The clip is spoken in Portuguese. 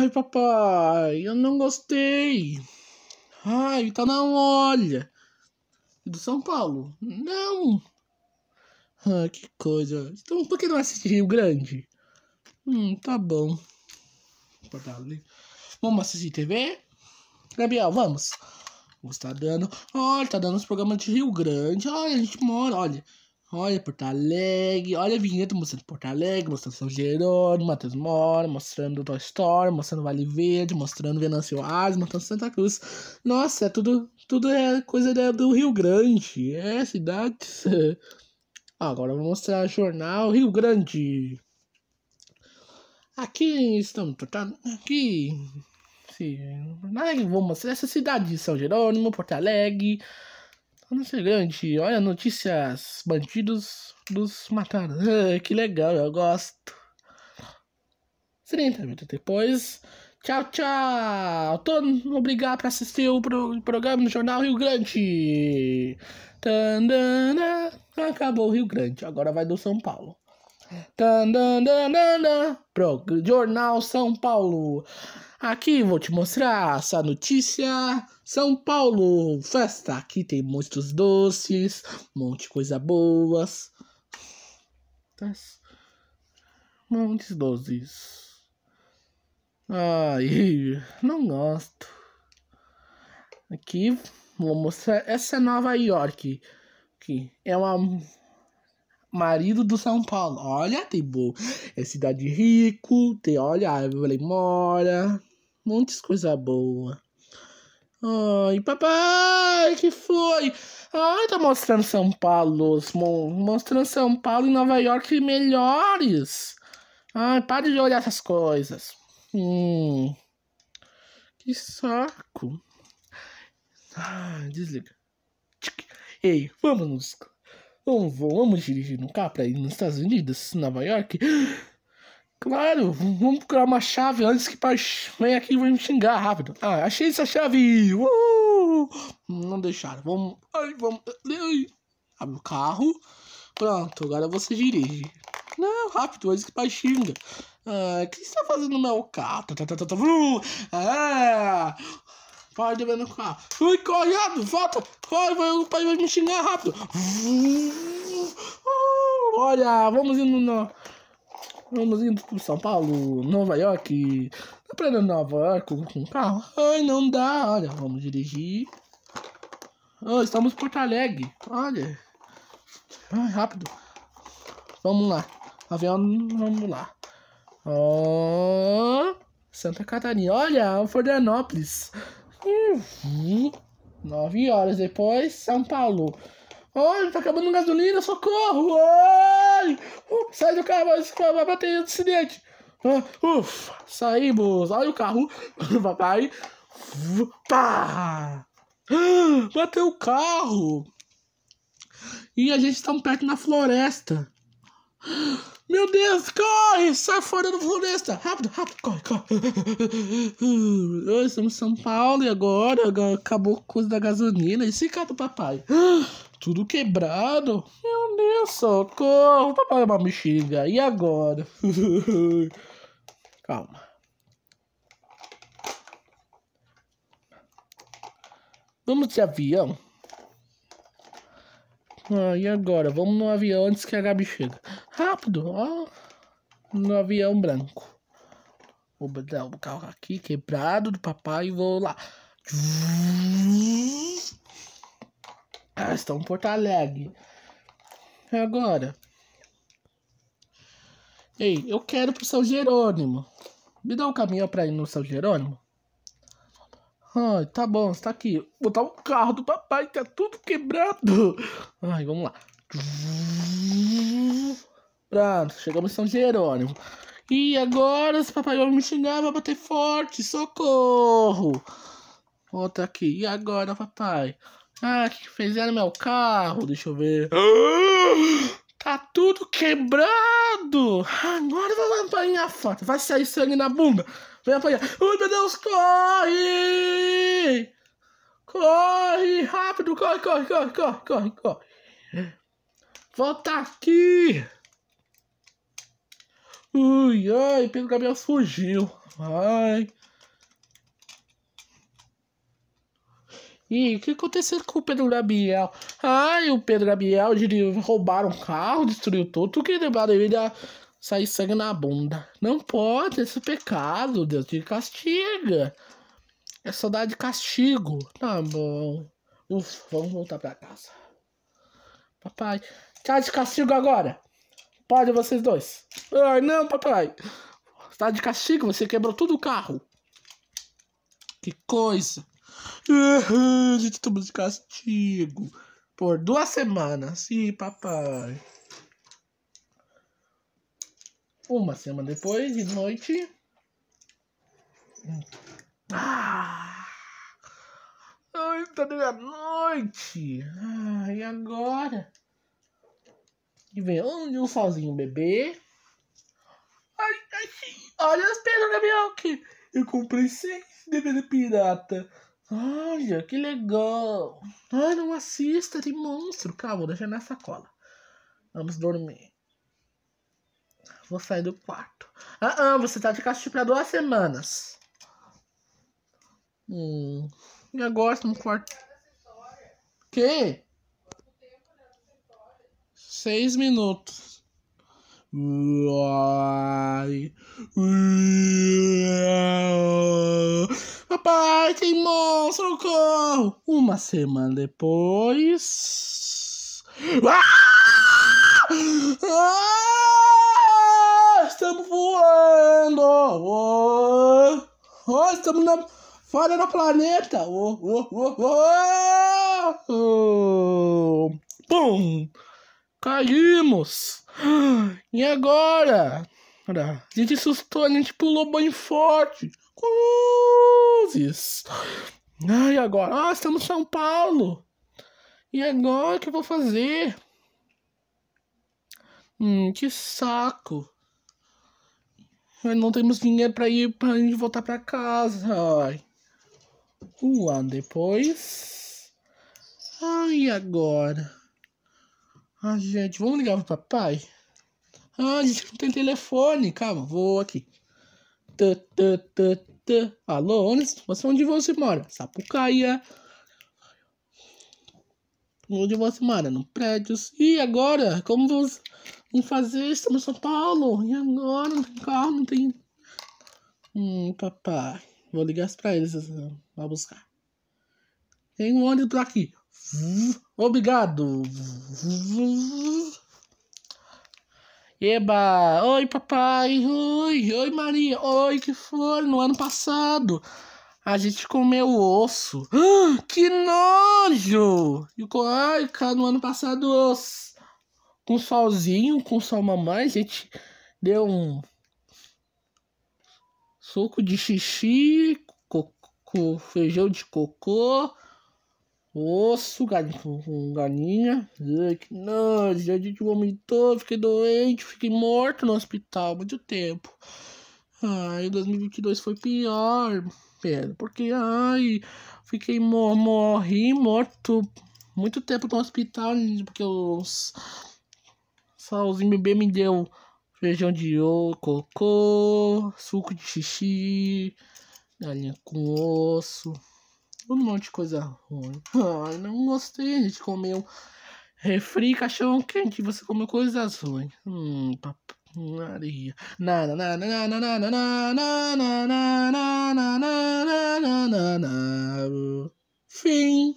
Ai, papai, eu não gostei. Ai, tá na olha. Do São Paulo. Não. Ah, que coisa. Então, por que não assiste Rio Grande? Hum, tá bom. Vamos assistir TV? Gabriel, vamos. Você tá dando. Olha, tá dando os programas de Rio Grande. Olha, a gente mora, olha. Olha Porto Alegre, olha a vinheta mostrando Porto Alegre, mostrando São Jerônimo, Matheus Mora, mostrando Toy Story, mostrando Vale Verde, mostrando Venâncio Aires, mostrando Santa Cruz. Nossa, é tudo, tudo é coisa do Rio Grande, é cidade. Agora vou mostrar jornal Rio Grande. Aqui estamos, aqui. Sim, é vou mostrar essa cidade de São Jerônimo, Porto Alegre. Notícia é grande, olha notícias, bandidos dos mataram. Ah, que legal, eu gosto. 30 minutos depois. Tchau, tchau! Tô obrigado por assistir o pro programa do Jornal Rio Grande. Tandana. Acabou o Rio Grande, agora vai do São Paulo. Tandana. Pro Jornal São Paulo. Aqui vou te mostrar essa notícia. São Paulo, festa. Aqui tem muitos doces, um monte de coisa boas. montes doces. Ai, não gosto. Aqui vou mostrar essa Nova York. Que é uma marido do São Paulo. Olha, tem boa. É cidade rico, tem, olha, a árvore mora. Muitas coisa boa Ai, papai, que foi? Ai, tá mostrando São Paulo, mostrando São Paulo e Nova York melhores. Ai, para de olhar essas coisas. Hum, que saco. Ai, ah, desliga. Ei, vamos, vamos, vamos dirigir no carro pra ir nos Estados Unidos, Nova York. Claro, vamos procurar uma chave antes que o pai venha aqui e vai me xingar rápido. Ah, achei essa chave! Uhul. Não deixaram. Vamos. Ai, vamos. Ai. Abre o carro. Pronto, agora você dirige. Não, rápido, antes que o pai xinga. Ah, o que você está fazendo no meu carro? Tá, tá, tá, tá, tá Ah, pode devendo no carro. Ui, correndo, rápido, volta! Corre, vai, o pai vai me xingar rápido. Olha, vamos indo na. Vamos indo pro São Paulo, Nova York. Dá pra Nova York com carro? Ai, não dá. Olha, vamos dirigir. Oh, estamos em Porto Alegre. Olha. Ah, rápido. Vamos lá. Avião, vamos lá. Oh, Santa Catarina. Olha, Florianópolis. Uhum. Nove horas depois, São Paulo. Olha, tá acabando gasolina, socorro! Olha, Uh, sai do carro, vai, vai um acidente! Uh, ufa! Saímos! Olha o carro! Papai! Pá! Bateu o carro! E a gente tá um perto na floresta! Meu Deus, corre! Sai fora do floresta! Rápido, rápido, corre, corre! Estamos em São Paulo e agora acabou a coisa da gasolina. E se cá do papai? Tudo quebrado? Meu Deus, socorro! Papai é uma bexiga. E agora? Calma. Vamos de avião? Ah, e agora? Vamos no avião antes que a Gabi chegue. Rápido, ó. No avião branco. Vou dar o carro aqui, quebrado do papai, e vou lá. Ah, estão em Porto Alegre. E agora? Ei, eu quero pro São Jerônimo. Me dá um caminho pra ir no São Jerônimo? Ai, tá bom, está aqui. Botar o carro do papai, tá tudo quebrado. Ai, vamos lá. Pronto, chegamos em São Jerônimo. E agora, se papai vai me xingar, vai bater forte, socorro! Volta tá aqui. E agora, papai? Ah, o que fizeram meu carro? Deixa eu ver. Tá tudo quebrado! Agora vai apanhar foto. Vai sair sangue na bunda. Vai pra Ai, meu Deus, corre! Corre, rápido, corre, corre, corre, corre, corre, corre. Volta aqui! Ui, ai, Pedro Gabriel fugiu. Ai. E o que aconteceu com o Pedro Gabriel? Ai, o Pedro Gabriel roubaram o carro, destruiu tudo, que levaram ele a ah, sair sangue na bunda. Não pode, esse pecado, Deus te castiga. É só dar de castigo. Tá bom. Ufa, vamos voltar pra casa. Papai, tá de castigo agora. Pode vocês dois. Ai, não, papai. Tá de castigo, você quebrou tudo o carro. Que coisa. Uhum, a gente tomou de castigo. Por duas semanas. Sim, papai. Uma semana depois, de noite. Ah! tá de noite! Ah, e agora? E vem um sozinho bebê. Ai, ai, olha as pedras Gabriel! que Eu comprei seis DVD pirata. Olha, que legal! Ai, ah, não assista de monstro! Calma, vou deixar na sacola. Vamos dormir. Vou sair do quarto. Ah, ah você tá de castigo pra duas semanas. Hum. E agora no quarto? Que? Seis minutos. Uai. Papai, tem monstro, socorro! Uma semana depois. Ah! Ah! estamos voando! Oh, oh, estamos na, fora do planeta! Oh, oh, oh, oh, oh. Pum! Caímos! E agora? A gente assustou, a gente pulou bem forte! Cruzes! Ai, agora? Ah, estamos em São Paulo! E agora o que eu vou fazer? Hum, que saco! não temos dinheiro para ir para gente voltar para casa. Um ano depois. Ai, agora. Ai, gente, vamos ligar pro papai? Ah, a gente não tem telefone. Calma, vou aqui. Tã, tã, tã, tã. Alô, onde, você, onde você mora? Sapucaia onde você mora, no prédios. E agora? Como vamos fazer? Estamos em São Paulo. E agora? Não tem carro, não tem. Hum, papai. Vou ligar pra eles pra buscar. Tem um ônibus por aqui. Obrigado. Eba! Oi, papai! Oi, oi, Maria! Oi, que foi no ano passado? A gente comeu osso. Ah, que nojo! E, ai, cara, no ano passado, os, com solzinho, com sol mamãe, a gente deu um suco de xixi, cocô, feijão de cocô, osso, galinha, galinha. Ai, que nojo! A gente vomitou, fiquei doente, fiquei morto no hospital muito tempo. Ai, 2022 foi pior desespero, porque ai, fiquei mor morri morto muito tempo no hospital, porque os salzinho bebê me deu feijão de ouro, cocô, suco de xixi, galinha com osso, um monte de coisa ruim. Ai, não gostei, gente comeu refri, cachorro quente, você comeu coisas ruins. Hum, papai. Maria. na na na na na na na na na na na na na na na, Fim.